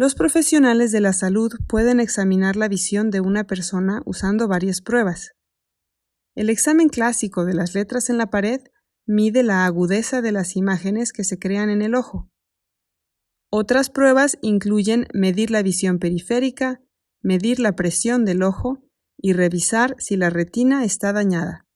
Los profesionales de la salud pueden examinar la visión de una persona usando varias pruebas. El examen clásico de las letras en la pared mide la agudeza de las imágenes que se crean en el ojo. Otras pruebas incluyen medir la visión periférica, medir la presión del ojo y revisar si la retina está dañada.